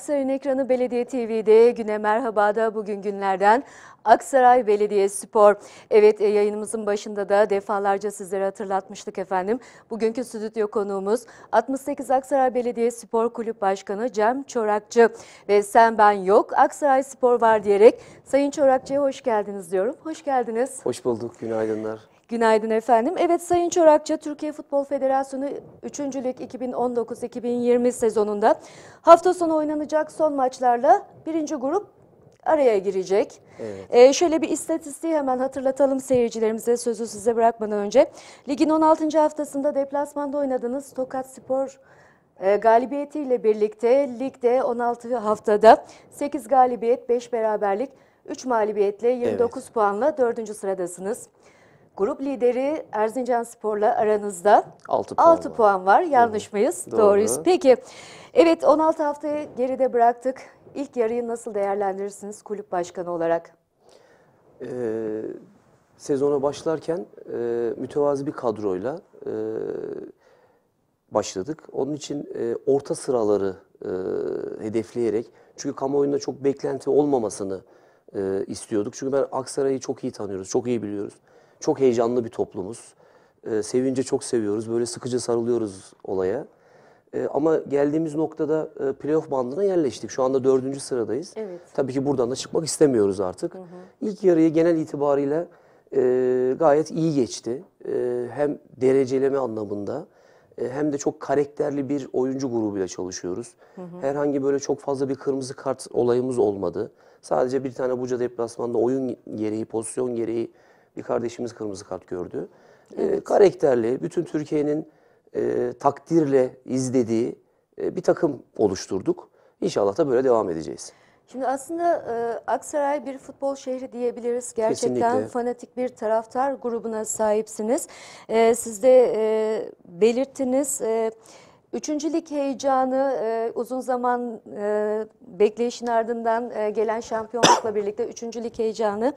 Aksaray'ın ekranı Belediye TV'de güne merhabada bugün günlerden Aksaray Belediye Spor. Evet e, yayınımızın başında da defalarca sizlere hatırlatmıştık efendim. Bugünkü stüdyo konuğumuz 68 Aksaray Belediye Spor Kulüp Başkanı Cem Çorakçı ve sen ben yok Aksaray Spor var diyerek Sayın Çorakçı'ya hoş geldiniz diyorum. Hoş geldiniz. Hoş bulduk günaydınlar. Günaydın efendim. Evet Sayın Çorakçı, Türkiye Futbol Federasyonu 3. Lig 2019-2020 sezonunda hafta sonu oynanacak son maçlarla birinci grup araya girecek. Evet. Ee, şöyle bir istatistiği hemen hatırlatalım seyircilerimize sözü size bırakmadan önce. Ligin 16. haftasında deplasmanda oynadığınız Tokat Spor e, galibiyetiyle birlikte ligde 16 haftada 8 galibiyet, 5 beraberlik, 3 mağlubiyetle 29 evet. puanla 4. sıradasınız. Grup lideri Erzincan Spor'la aranızda 6 puan, 6 var. puan var. Yanlış Hı. mıyız? Doğru. Doğruyuz. Peki. Evet 16 haftayı geride bıraktık. İlk yarıyı nasıl değerlendirirsiniz kulüp başkanı olarak? Ee, sezona başlarken e, mütevazi bir kadroyla e, başladık. Onun için e, orta sıraları e, hedefleyerek çünkü kamuoyunda çok beklenti olmamasını e, istiyorduk. Çünkü ben Aksaray'ı çok iyi tanıyoruz, çok iyi biliyoruz. Çok heyecanlı bir toplumuz. E, sevince çok seviyoruz. Böyle sıkıcı sarılıyoruz olaya. E, ama geldiğimiz noktada e, playoff bandına yerleştik. Şu anda dördüncü sıradayız. Evet. Tabii ki buradan da çıkmak istemiyoruz artık. Hı hı. İlk yarıyı genel itibariyle e, gayet iyi geçti. E, hem dereceleme anlamında e, hem de çok karakterli bir oyuncu grubuyla çalışıyoruz. Hı hı. Herhangi böyle çok fazla bir kırmızı kart olayımız olmadı. Sadece bir tane Buca deplasmanda oyun gereği, pozisyon gereği bir kardeşimiz kırmızı kart gördü. E, evet. E, karakterli, bütün Türkiye'nin e, takdirle izlediği e, bir takım oluşturduk. İnşallah da böyle devam edeceğiz. Şimdi aslında e, Aksaray bir futbol şehri diyebiliriz. Gerçekten Kesinlikle. fanatik bir taraftar grubuna sahipsiniz. E, siz de e, belirttiniz. E, Üçüncülük heyecanı e, uzun zaman e, bekleyişin ardından e, gelen şampiyonlukla birlikte üçüncülük heyecanı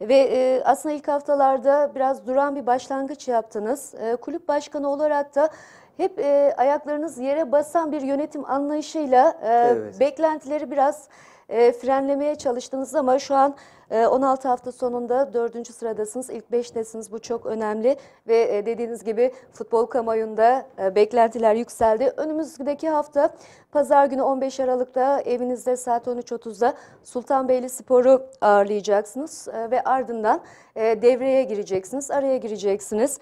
ve e, aslında ilk haftalarda biraz duran bir başlangıç yaptınız. E, kulüp başkanı olarak da hep e, ayaklarınız yere basan bir yönetim anlayışıyla e, evet. beklentileri biraz e, frenlemeye çalıştınız ama şu an e, 16 hafta sonunda 4. sıradasınız, ilk 5'tesiniz. Bu çok önemli ve e, dediğiniz gibi futbol kamuoyunda e, beklentiler yükseldi. Önümüzdeki hafta pazar günü 15 Aralık'ta evinizde saat 13.30'da Sultanbeyli Spor'u ağırlayacaksınız e, ve ardından e, devreye gireceksiniz, araya gireceksiniz.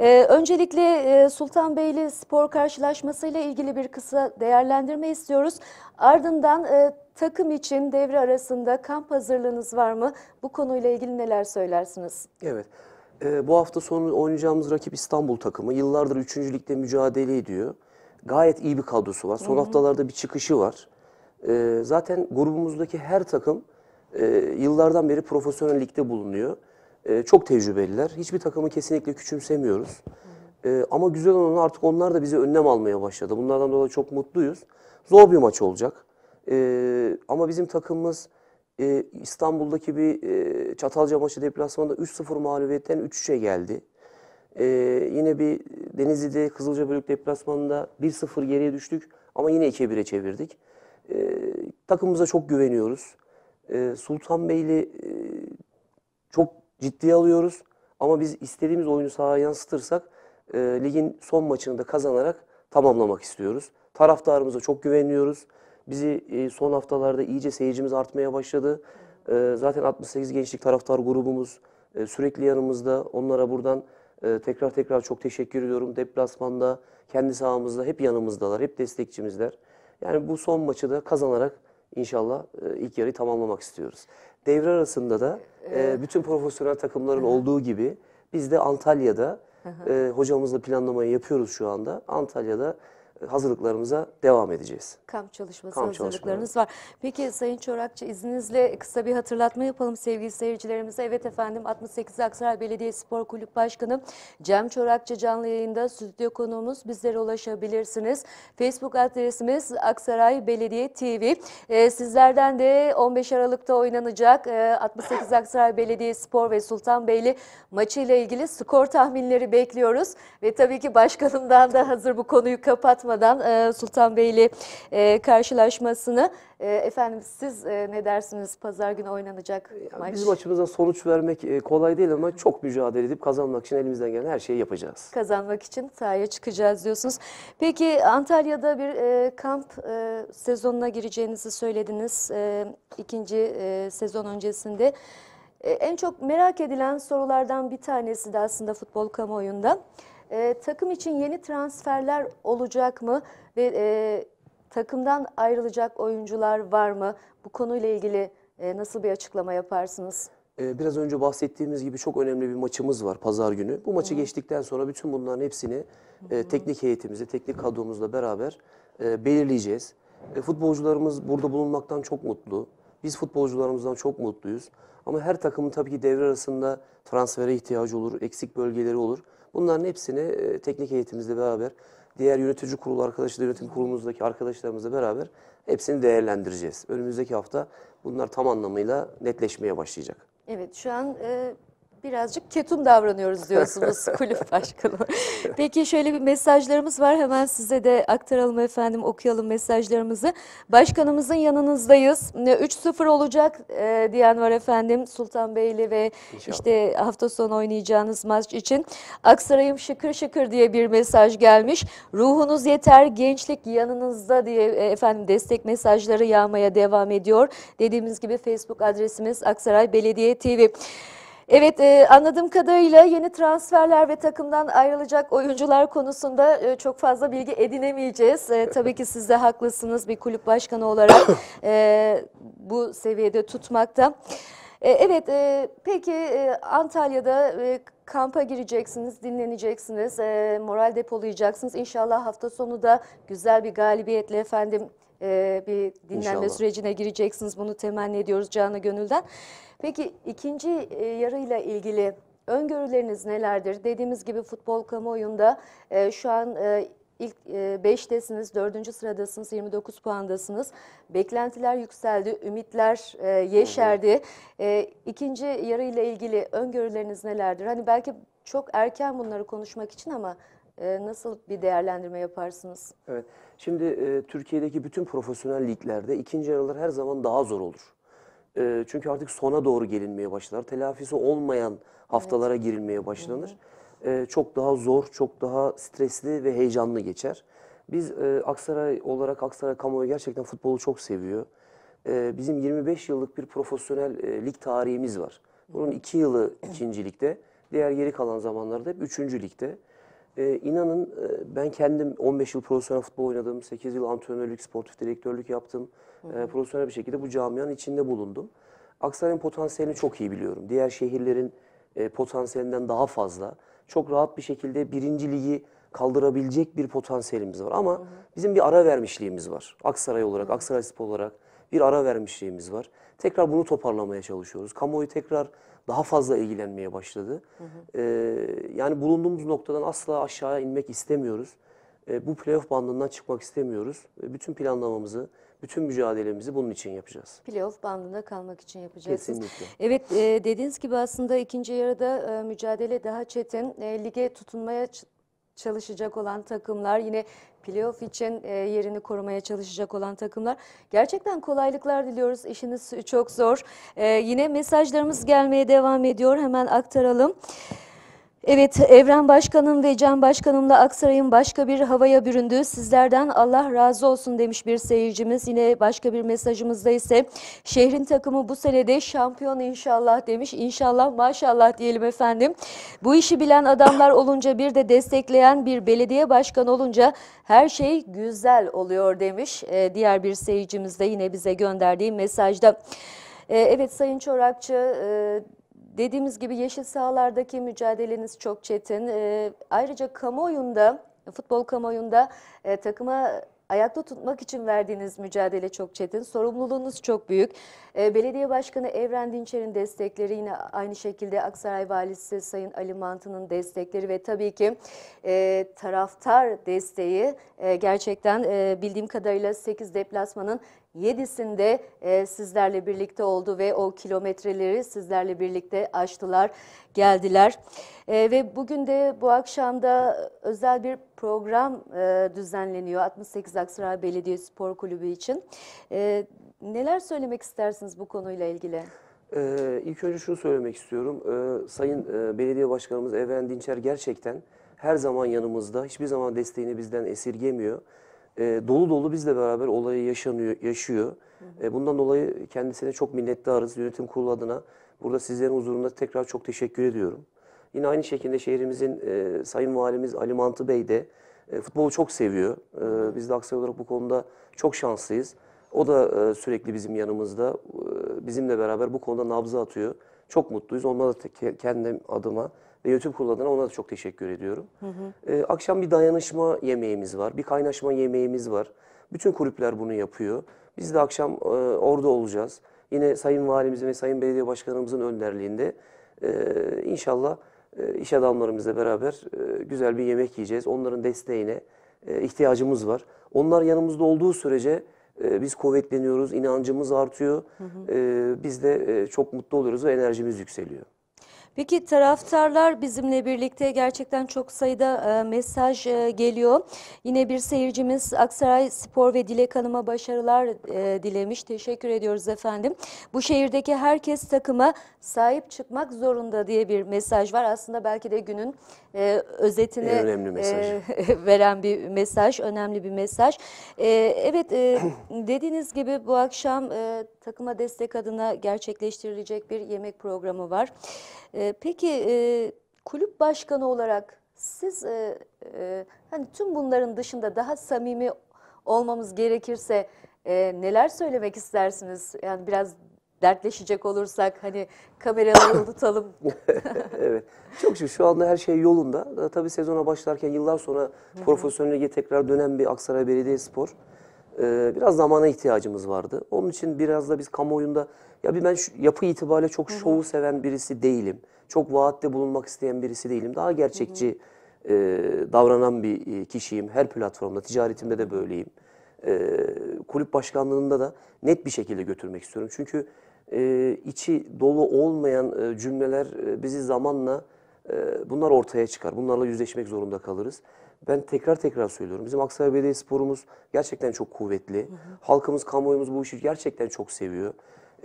Ee, öncelikle e, Sultanbeyli spor karşılaşmasıyla ilgili bir kısa değerlendirme istiyoruz. Ardından e, takım için devre arasında kamp hazırlığınız var mı? Bu konuyla ilgili neler söylersiniz? Evet. E, bu hafta sonu oynayacağımız rakip İstanbul takımı. Yıllardır 3. ligde mücadele ediyor. Gayet iyi bir kadrosu var. Son Hı -hı. haftalarda bir çıkışı var. E, zaten grubumuzdaki her takım e, yıllardan beri profesyonel ligde bulunuyor. Ee, çok tecrübeliler. Hiçbir takımı kesinlikle küçümsemiyoruz. E, ama güzel olan artık onlar da bizi önlem almaya başladı. Bunlardan dolayı çok mutluyuz. Zor bir maç olacak. E, ama bizim takımımız e, İstanbul'daki bir e, Çatalca maçı deplasmanında 3-0 mağlubiyetten 3-3'e geldi. E, yine bir Denizli'de Kızılca Bölük deplasmanında 1-0 geriye düştük ama yine 2-1'e çevirdik. E, takımımıza çok güveniyoruz. E, Beyli e, çok ciddiye alıyoruz. Ama biz istediğimiz oyunu sahaya yansıtırsak e, ligin son maçını da kazanarak tamamlamak istiyoruz. Taraftarımıza çok güveniyoruz. Bizi e, son haftalarda iyice seyircimiz artmaya başladı. E, zaten 68 gençlik taraftar grubumuz e, sürekli yanımızda. Onlara buradan e, tekrar tekrar çok teşekkür ediyorum. Deplasmanda, kendi sahamızda hep yanımızdalar, hep destekçimizler. Yani bu son maçı da kazanarak inşallah e, ilk yarıyı tamamlamak istiyoruz devre arasında da e, bütün profesyonel takımların olduğu gibi biz de Antalya'da e, hocamızla planlamayı yapıyoruz şu anda. Antalya'da hazırlıklarımıza devam edeceğiz. Kamp çalışması Kamp hazırlıklarınız var. Peki Sayın Çorakçı izninizle kısa bir hatırlatma yapalım sevgili seyircilerimize. Evet efendim 68 Aksaray Belediye Spor Kulüp Başkanı Cem Çorakçı canlı yayında stüdyo konuğumuz. Bizlere ulaşabilirsiniz. Facebook adresimiz Aksaray Belediye TV. Ee, sizlerden de 15 Aralık'ta oynanacak e, 68 Aksaray Belediye Spor ve Sultanbeyli ile ilgili skor tahminleri bekliyoruz. Ve tabii ki başkanımdan da hazır bu konuyu kapatmak kapatmadan e, Sultanbeyli e, karşılaşmasını e, efendim siz e, ne dersiniz pazar günü oynanacak ya maç? Bizim açımızdan sonuç vermek e, kolay değil ama çok mücadele edip kazanmak için elimizden gelen her şeyi yapacağız. Kazanmak için sahaya çıkacağız diyorsunuz. Peki Antalya'da bir e, kamp e, sezonuna gireceğinizi söylediniz e, ikinci e, sezon öncesinde. E, en çok merak edilen sorulardan bir tanesi de aslında futbol kamuoyunda. E, takım için yeni transferler olacak mı ve e, takımdan ayrılacak oyuncular var mı? Bu konuyla ilgili e, nasıl bir açıklama yaparsınız? Ee, biraz önce bahsettiğimiz gibi çok önemli bir maçımız var pazar günü. Bu maçı Hı. geçtikten sonra bütün bunların hepsini e, teknik heyetimizle, teknik kadromuzla beraber e, belirleyeceğiz. E, futbolcularımız burada bulunmaktan çok mutlu. Biz futbolcularımızdan çok mutluyuz. Ama her takımın tabii ki devre arasında transfere ihtiyacı olur, eksik bölgeleri olur. Bunların hepsini e, teknik eğitimimizle beraber, diğer yönetici kurulu arkadaşlar, yönetim kurulumuzdaki arkadaşlarımızla beraber hepsini değerlendireceğiz. Önümüzdeki hafta bunlar tam anlamıyla netleşmeye başlayacak. Evet şu an e, birazcık ketum davranıyoruz diyorsunuz kulüp başkanı. Peki şöyle bir mesajlarımız var hemen size de aktaralım efendim okuyalım mesajlarımızı. Başkanımızın yanınızdayız. 3-0 olacak e, diyen var efendim Sultanbeyli ve İnşallah. işte hafta sonu oynayacağınız maç için. Aksaray'ım şıkır şıkır diye bir mesaj gelmiş. Ruhunuz yeter gençlik yanınızda diye e, efendim destek mesajları yağmaya devam ediyor. Dediğimiz gibi Facebook adresimiz Aksaray Belediye TV. Evet e, anladığım kadarıyla yeni transferler ve takımdan ayrılacak oyuncular konusunda e, çok fazla bilgi edinemeyeceğiz. E, tabii ki siz de haklısınız bir kulüp başkanı olarak e, bu seviyede tutmakta. E, evet e, peki e, Antalya'da e, kampa gireceksiniz, dinleneceksiniz, e, moral depolayacaksınız. İnşallah hafta sonu da güzel bir galibiyetle efendim e, bir dinlenme İnşallah. sürecine gireceksiniz. Bunu temenni ediyoruz canı gönülden. Peki ikinci e, yarıyla ilgili öngörüleriniz nelerdir? Dediğimiz gibi futbol kamuoyunda e, şu an e, ilk 5'tesiniz, e, 4. sıradasınız, 29 puandasınız. Beklentiler yükseldi, ümitler e, yeşerdi. E, ikinci yarıyla ilgili öngörüleriniz nelerdir? Hani belki çok erken bunları konuşmak için ama e, nasıl bir değerlendirme yaparsınız? Evet. Şimdi e, Türkiye'deki bütün profesyonel liglerde ikinci yarılar her zaman daha zor olur. E, çünkü artık sona doğru gelinmeye başlar. Telafisi olmayan haftalara evet. girilmeye başlanır. E, çok daha zor, çok daha stresli ve heyecanlı geçer. Biz e, Aksaray olarak Aksaray kamuoyu gerçekten futbolu çok seviyor. E, bizim 25 yıllık bir profesyonel e, lig tarihimiz var. Bunun iki yılı ikincilikte, diğer geri kalan zamanlarda hep üçüncü ligde. Ee, inanın e, ben kendim 15 yıl profesyonel futbol oynadım. 8 yıl antrenörlük, sportif direktörlük yaptım. Ee, profesyonel bir şekilde bu camianın içinde bulundum. Aksaray'ın potansiyelini çok iyi biliyorum. Diğer şehirlerin e, potansiyelinden daha fazla. Çok rahat bir şekilde birinci ligi kaldırabilecek bir potansiyelimiz var. Ama hı hı. bizim bir ara vermişliğimiz var. Aksaray olarak, hı. Aksaray Spor olarak bir ara vermişliğimiz var. Tekrar bunu toparlamaya çalışıyoruz. Kamuoyu tekrar daha fazla ilgilenmeye başladı. Hı hı. E, yani bulunduğumuz noktadan asla aşağıya inmek istemiyoruz. E, bu playoff bandından çıkmak istemiyoruz. E, bütün planlamamızı, bütün mücadelemizi bunun için yapacağız. Playoff bandında kalmak için yapacağız. Kesinlikle. Evet e, dediğiniz gibi aslında ikinci yarıda e, mücadele daha çetin. E, lige tutunmaya çalışacak olan takımlar yine playoff için e, yerini korumaya çalışacak olan takımlar. Gerçekten kolaylıklar diliyoruz. İşiniz çok zor. E, yine mesajlarımız gelmeye devam ediyor. Hemen aktaralım. Evet, Evren Başkanım ve Can Başkanım'la Aksaray'ın başka bir havaya büründü. Sizlerden Allah razı olsun demiş bir seyircimiz. Yine başka bir mesajımızda ise şehrin takımı bu senede şampiyon inşallah demiş. İnşallah maşallah diyelim efendim. Bu işi bilen adamlar olunca bir de destekleyen bir belediye başkanı olunca her şey güzel oluyor demiş. Ee, diğer bir seyircimiz de yine bize gönderdiği mesajda. Ee, evet Sayın Çorakçı... E Dediğimiz gibi yeşil sahalardaki mücadeleniz çok çetin. E, ayrıca kamuoyunda, futbol kamuoyunda e, takıma ayakta tutmak için verdiğiniz mücadele çok çetin. Sorumluluğunuz çok büyük. E, Belediye Başkanı Evren Dinçer'in destekleri yine aynı şekilde Aksaray Valisi Sayın Ali Mantı'nın destekleri ve tabii ki e, taraftar desteği e, gerçekten e, bildiğim kadarıyla 8 deplasmanın 7'sinde e, sizlerle birlikte oldu ve o kilometreleri sizlerle birlikte aştılar, geldiler. E, ve bugün de bu akşamda özel bir program e, düzenleniyor 68 Aksaray Belediye Spor Kulübü için. E, neler söylemek istersiniz bu konuyla ilgili? Ee, ilk önce şunu söylemek istiyorum. Ee, Sayın e, Belediye Başkanımız Evren Dinçer gerçekten her zaman yanımızda, hiçbir zaman desteğini bizden esirgemiyor e, dolu dolu bizle beraber olayı yaşanıyor, yaşıyor. E, bundan dolayı kendisine çok minnettarız yönetim kurulu adına. Burada sizlerin huzurunda tekrar çok teşekkür ediyorum. Yine aynı şekilde şehrimizin e, Sayın Valimiz Ali Mantı Bey de e, futbolu çok seviyor. E, biz de Aksaray olarak bu konuda çok şanslıyız. O da e, sürekli bizim yanımızda, e, bizimle beraber bu konuda nabzı atıyor. Çok mutluyuz. Onlara da kendim adıma ve yönetim kurullarına ona da çok teşekkür ediyorum. Hı hı. E, ee, akşam bir dayanışma yemeğimiz var, bir kaynaşma yemeğimiz var. Bütün kulüpler bunu yapıyor. Biz de akşam e, orada olacağız. Yine Sayın Valimizin ve Sayın Belediye Başkanımızın önderliğinde e, inşallah e, iş adamlarımızla beraber e, güzel bir yemek yiyeceğiz. Onların desteğine e, ihtiyacımız var. Onlar yanımızda olduğu sürece e, biz kuvvetleniyoruz, inancımız artıyor. Hı hı. E, biz de e, çok mutlu oluyoruz ve enerjimiz yükseliyor. Peki taraftarlar bizimle birlikte gerçekten çok sayıda e, mesaj e, geliyor. Yine bir seyircimiz Aksaray Spor ve Dilek Hanım'a başarılar e, dilemiş. Teşekkür ediyoruz efendim. Bu şehirdeki herkes takıma sahip çıkmak zorunda diye bir mesaj var. Aslında belki de günün e, özetini e, veren bir mesaj, önemli bir mesaj. E, evet e, dediğiniz gibi bu akşam e, takıma destek adına gerçekleştirilecek bir yemek programı var. E, peki e, kulüp başkanı olarak siz e, e, hani tüm bunların dışında daha samimi olmamız gerekirse e, neler söylemek istersiniz? Yani biraz dertleşecek olursak hani kameraları unutalım. evet. Çok şükür şu anda her şey yolunda. Ee, tabii sezona başlarken yıllar sonra profesyonel tekrar dönen bir Aksaray Belediyespor. Ee, biraz zamana ihtiyacımız vardı. Onun için biraz da biz kamuoyunda ya bir ben şu, yapı itibariyle çok şovu seven birisi değilim. Çok vaatte bulunmak isteyen birisi değilim. Daha gerçekçi e, davranan bir e, kişiyim. Her platformda, ticaretimde de böyleyim. E, kulüp başkanlığında da net bir şekilde götürmek istiyorum. Çünkü e, içi dolu olmayan e, cümleler e, bizi zamanla e, bunlar ortaya çıkar. Bunlarla yüzleşmek zorunda kalırız. Ben tekrar tekrar söylüyorum. Bizim Aksaray Belediye Sporumuz gerçekten çok kuvvetli. Hı hı. Halkımız, kamuoyumuz bu işi gerçekten çok seviyor.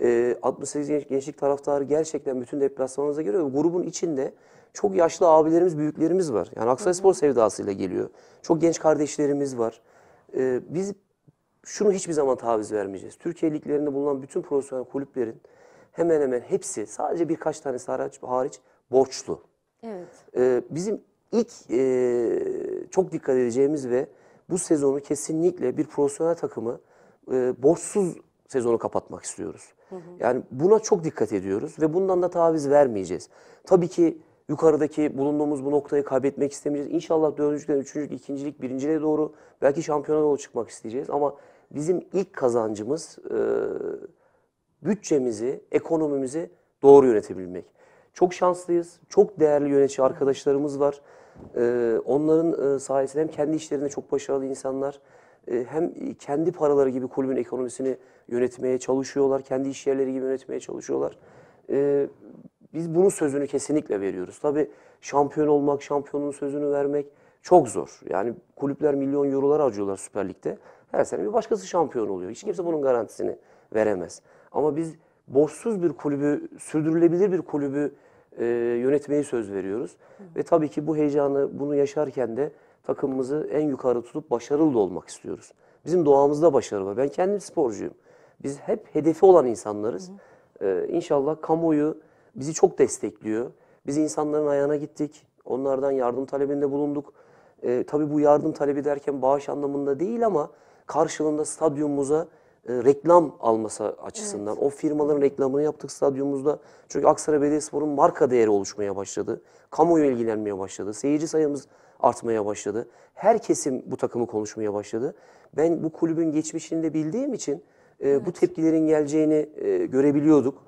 E, 68 genç, gençlik taraftarı gerçekten bütün deplasmanımıza giriyor. Grubun içinde çok yaşlı abilerimiz, büyüklerimiz var. Yani Aksaray Spor sevdasıyla geliyor. Çok genç kardeşlerimiz var. E, biz şunu hiçbir zaman taviz vermeyeceğiz. Türkiye liglerinde bulunan bütün profesyonel kulüplerin hemen hemen hepsi sadece birkaç tanesi hariç, hariç borçlu. Evet. Ee, bizim ilk e, çok dikkat edeceğimiz ve bu sezonu kesinlikle bir profesyonel takımı e, borçsuz sezonu kapatmak istiyoruz. Hı hı. Yani buna çok dikkat ediyoruz ve bundan da taviz vermeyeceğiz. Tabii ki yukarıdaki bulunduğumuz bu noktayı kaybetmek istemeyeceğiz. İnşallah dördüncülükten üçüncülük, ikincilik, birinciliğe doğru belki şampiyona doğru çıkmak isteyeceğiz. Ama bizim ilk kazancımız e, bütçemizi, ekonomimizi doğru yönetebilmek. Çok şanslıyız. Çok değerli yönetici arkadaşlarımız var. E, onların e, sayesinde hem kendi işlerinde çok başarılı insanlar e, hem kendi paraları gibi kulübün ekonomisini yönetmeye çalışıyorlar. Kendi iş yerleri gibi yönetmeye çalışıyorlar. E, biz bunun sözünü kesinlikle veriyoruz. Tabii şampiyon olmak, şampiyonun sözünü vermek çok zor. Yani kulüpler milyon eurolar harcıyorlar Süper Lig'de. Her sene bir başkası şampiyon oluyor. Hiç kimse bunun garantisini veremez. Ama biz borçsuz bir kulübü, sürdürülebilir bir kulübü e, yönetmeyi söz veriyoruz. Hı. Ve tabii ki bu heyecanı, bunu yaşarken de takımımızı en yukarı tutup başarılı da olmak istiyoruz. Bizim doğamızda başarı var. Ben kendim sporcuyum. Biz hep hedefi olan insanlarız. Hı hı. Ee, inşallah kamuoyu bizi çok destekliyor. Biz insanların ayağına gittik. Onlardan yardım talebinde bulunduk. E, tabii bu yardım talebi derken bağış anlamında değil ama karşılığında stadyumumuza e, reklam alması açısından. Evet. O firmaların reklamını yaptık stadyumumuzda. Çünkü Aksaray Belediyespor'un marka değeri oluşmaya başladı. Kamuoyu ilgilenmeye başladı. Seyirci sayımız artmaya başladı. Her kesim bu takımı konuşmaya başladı. Ben bu kulübün geçmişini de bildiğim için e, evet. bu tepkilerin geleceğini e, görebiliyorduk.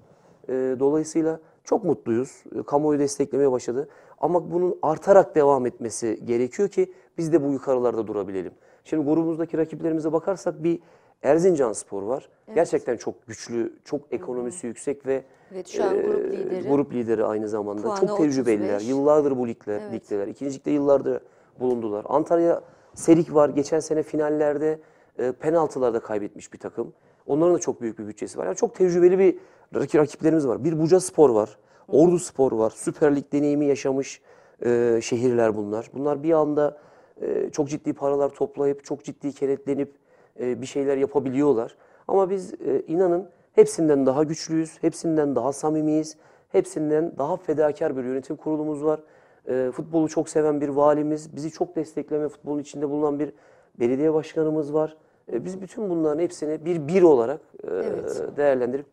E, dolayısıyla çok mutluyuz. E, kamuoyu desteklemeye başladı. Ama bunun artarak devam etmesi gerekiyor ki biz de bu yukarılarda durabilelim. Şimdi grubumuzdaki rakiplerimize bakarsak bir Erzincan Spor var. Evet. Gerçekten çok güçlü, çok ekonomisi hı yüksek ve evet, şu an e, grup, lideri, grup lideri aynı zamanda. Puanı çok tecrübeliler. 35. Yıllardır bu ligler, evet. ligdeler. İkinci yıllardır bulundular. Antalya Serik var. Geçen sene finallerde e, penaltılarda kaybetmiş bir takım. Onların da çok büyük bir bütçesi var. Yani çok tecrübeli bir rakiplerimiz var. Bir Buca Spor var. Ordu Spor var. Süper Lig deneyimi yaşamış e, şehirler bunlar. Bunlar bir anda e, çok ciddi paralar toplayıp, çok ciddi kenetlenip e, bir şeyler yapabiliyorlar. Ama biz e, inanın hepsinden daha güçlüyüz, hepsinden daha samimiyiz, hepsinden daha fedakar bir yönetim kurulumuz var. E, futbolu çok seven bir valimiz, bizi çok destekleme futbolun içinde bulunan bir belediye başkanımız var. E, biz bütün bunların hepsini bir bir olarak e, evet. değerlendirip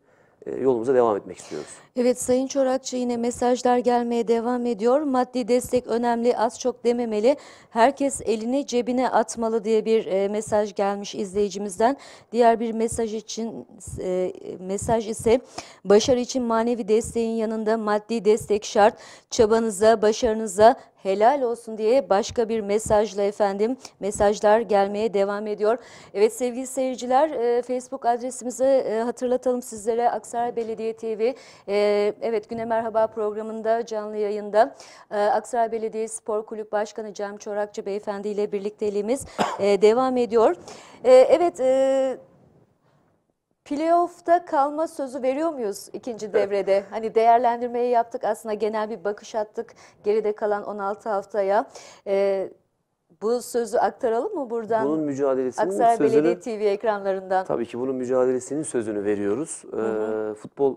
e, yolumuza devam etmek istiyoruz. Evet Sayın Çorakçı yine mesajlar gelmeye devam ediyor. Maddi destek önemli az çok dememeli. Herkes elini cebine atmalı diye bir e, mesaj gelmiş izleyicimizden. Diğer bir mesaj için e, mesaj ise başarı için manevi desteğin yanında maddi destek şart. Çabanıza, başarınıza helal olsun diye başka bir mesajla efendim mesajlar gelmeye devam ediyor. Evet sevgili seyirciler e, Facebook adresimizi e, hatırlatalım sizlere Aksaray Belediye TV e, evet Güne Merhaba programında canlı yayında e, Aksaray Belediye Spor Kulüp Başkanı Cem Çorakçı Beyefendi ile birlikteliğimiz e, devam ediyor. E, evet e, Playoff'ta kalma sözü veriyor muyuz ikinci devrede? Hani değerlendirmeyi yaptık aslında genel bir bakış attık geride kalan 16 haftaya. Ee, bu sözü aktaralım mı buradan? Bunun mücadelesinin Aksaray sözünü... Belediye TV ekranlarından. Tabii ki bunun mücadelesinin sözünü veriyoruz. Hı hı. Ee, futbol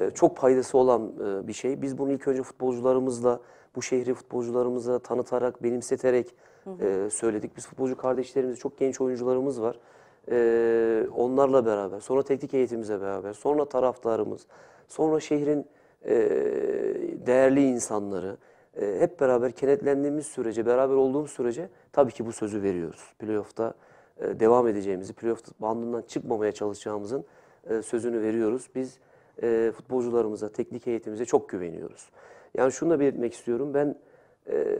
e, çok paydası olan e, bir şey. Biz bunu ilk önce futbolcularımızla, bu şehri futbolcularımıza tanıtarak, benimseterek hı hı. E, söyledik. Biz futbolcu kardeşlerimiz, çok genç oyuncularımız var e, onlarla beraber, sonra teknik eğitimimize beraber, sonra taraftarımız, sonra şehrin e, değerli insanları e, hep beraber kenetlendiğimiz sürece, beraber olduğumuz sürece tabii ki bu sözü veriyoruz. Playoff'ta e, devam edeceğimizi, playoff bandından çıkmamaya çalışacağımızın e, sözünü veriyoruz. Biz e, futbolcularımıza, teknik eğitimimize çok güveniyoruz. Yani şunu da belirtmek istiyorum. Ben e,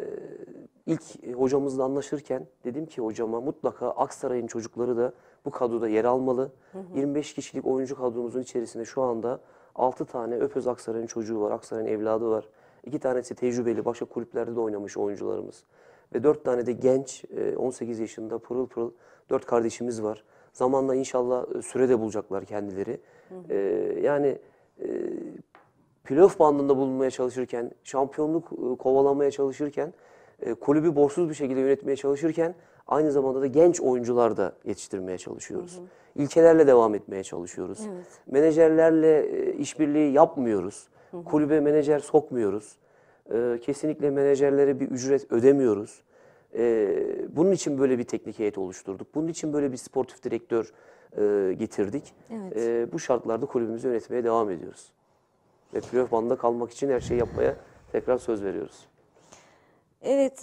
ilk hocamızla anlaşırken dedim ki hocama mutlaka Aksaray'ın çocukları da bu kadroda yer almalı. Hı hı. 25 kişilik oyuncu kadromuzun içerisinde şu anda 6 tane Öpöz Aksaray'ın çocuğu var, Aksaray'ın evladı var. 2 tanesi tecrübeli, başka kulüplerde de oynamış oyuncularımız. Ve 4 tane de genç, 18 e, yaşında pırıl pırıl 4 kardeşimiz var. Zamanla inşallah e, süre de bulacaklar kendileri. Hı hı. E, yani playoff bandında bulunmaya çalışırken, şampiyonluk kovalamaya çalışırken e, kulübü borçsuz bir şekilde yönetmeye çalışırken aynı zamanda da genç oyuncular da yetiştirmeye çalışıyoruz. Hı hı. İlkelerle devam etmeye çalışıyoruz. Evet. Menajerlerle e, işbirliği yapmıyoruz. Hı hı. Kulübe menajer sokmuyoruz. E, kesinlikle menajerlere bir ücret ödemiyoruz. bunun için böyle bir teknik heyet oluşturduk. Bunun için böyle bir sportif direktör getirdik. Evet. bu şartlarda kulübümüzü yönetmeye devam ediyoruz. Ve playoff bandında kalmak için her şeyi yapmaya tekrar söz veriyoruz. Evet,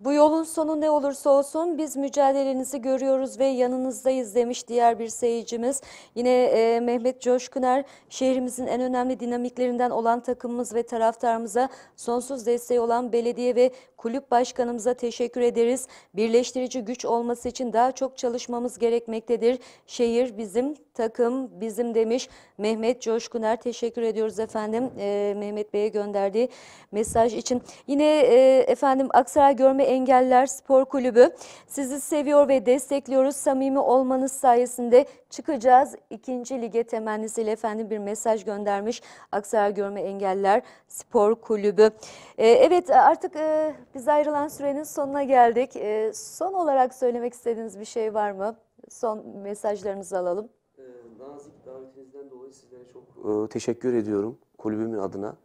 bu yolun sonu ne olursa olsun biz mücadelenizi görüyoruz ve yanınızdayız demiş diğer bir seyircimiz. Yine e, Mehmet Coşkuner şehrimizin en önemli dinamiklerinden olan takımımız ve taraftarımıza sonsuz desteği olan belediye ve kulüp başkanımıza teşekkür ederiz. Birleştirici güç olması için daha çok çalışmamız gerekmektedir. Şehir bizim, takım bizim demiş Mehmet Coşkuner. Teşekkür ediyoruz efendim e, Mehmet Bey'e gönderdiği mesaj için. Yine e, efendim Aksaray Görme Engeller Spor Kulübü. Sizi seviyor ve destekliyoruz. Samimi olmanız sayesinde çıkacağız. ikinci lige temennisiyle efendim bir mesaj göndermiş Aksaray Görme Engeller Spor Kulübü. Ee, evet artık e, biz ayrılan sürenin sonuna geldik. E, son olarak söylemek istediğiniz bir şey var mı? Son mesajlarınızı alalım. Ee, nazik davetinizden dolayı sizlere çok e, teşekkür ediyorum kulübümün adına.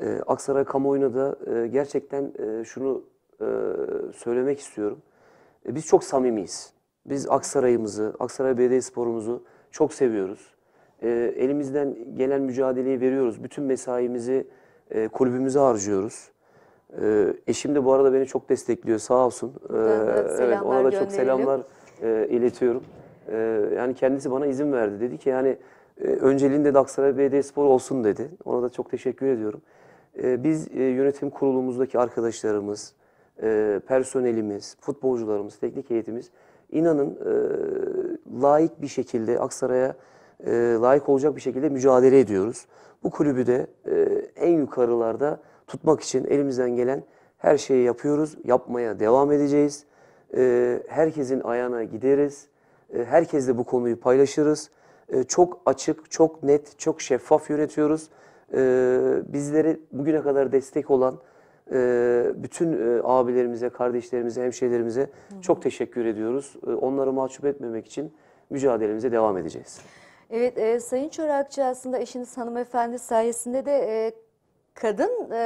Ee, Aksaray kamuoyuna da e, gerçekten e, şunu e, söylemek istiyorum. E, biz çok samimiyiz. Biz Aksaray'ımızı, Aksaray Belediyesporumuzu çok seviyoruz. E, elimizden gelen mücadeleyi veriyoruz. Bütün mesaimizi e, kulübümüze harcıyoruz. E, eşim de bu arada beni çok destekliyor sağ olsun. E, evet, evet, ona da çok selamlar e, iletiyorum. E, yani kendisi bana izin verdi. Dedi ki yani e, önceliğinde de Aksaray Belediyespor olsun dedi. Ona da çok teşekkür ediyorum. E, biz e, yönetim kurulumuzdaki arkadaşlarımız, e, personelimiz, futbolcularımız, teknik heyetimiz inanın e, layık bir şekilde Aksaray'a e, layık olacak bir şekilde mücadele ediyoruz. Bu kulübü de e, en yukarılarda tutmak için elimizden gelen her şeyi yapıyoruz. Yapmaya devam edeceğiz. E, herkesin ayağına gideriz. E, herkesle bu konuyu paylaşırız. E, çok açık, çok net, çok şeffaf yönetiyoruz. E, bizlere bugüne kadar destek olan ee, bütün e, abilerimize, kardeşlerimize, hemşehrilerimize çok teşekkür ediyoruz. Ee, onları mahcup etmemek için mücadelemize devam edeceğiz. Evet, e, Sayın Çorakçı aslında eşiniz hanımefendi sayesinde de e, kadın e,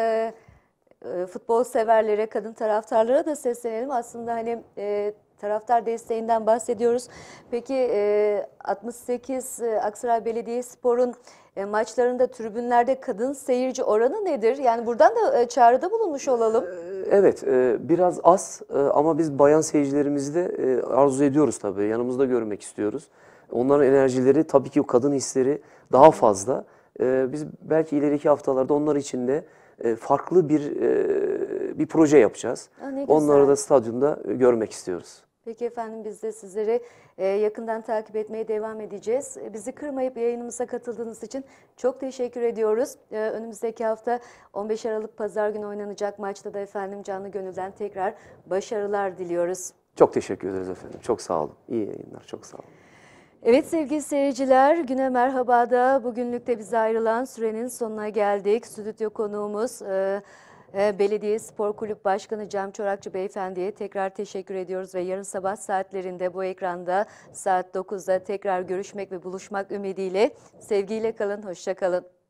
e futbol severlere, kadın taraftarlara da seslenelim. Aslında hani e, taraftar desteğinden bahsediyoruz. Peki e, 68 e, Aksaray Belediyespor'un e, maçlarında tribünlerde kadın seyirci oranı nedir? Yani buradan da e, çağrıda bulunmuş olalım. E, evet e, biraz az e, ama biz bayan seyircilerimizi de e, arzu ediyoruz tabii. Yanımızda görmek istiyoruz. Onların enerjileri tabii ki o kadın hisleri daha fazla. E, biz belki ileriki haftalarda onlar için de e, farklı bir e, bir proje yapacağız. Aa, Onları da stadyumda e, görmek istiyoruz. Peki efendim biz de sizleri e, yakından takip etmeye devam edeceğiz. E, bizi kırmayıp yayınımıza katıldığınız için çok teşekkür ediyoruz. E, önümüzdeki hafta 15 Aralık Pazar günü oynanacak maçta da efendim canlı gönülden tekrar başarılar diliyoruz. Çok teşekkür ederiz efendim. Çok sağ olun. İyi yayınlar. Çok sağ olun. Evet sevgili seyirciler güne merhaba da. bugünlükte bize ayrılan sürenin sonuna geldik. Stüdyo konuğumuz... E, ee, belediye Spor Kulüp Başkanı Cem Çorakçı Beyefendi'ye tekrar teşekkür ediyoruz ve yarın sabah saatlerinde bu ekranda saat 9'da tekrar görüşmek ve buluşmak ümidiyle sevgiyle kalın, hoşça kalın.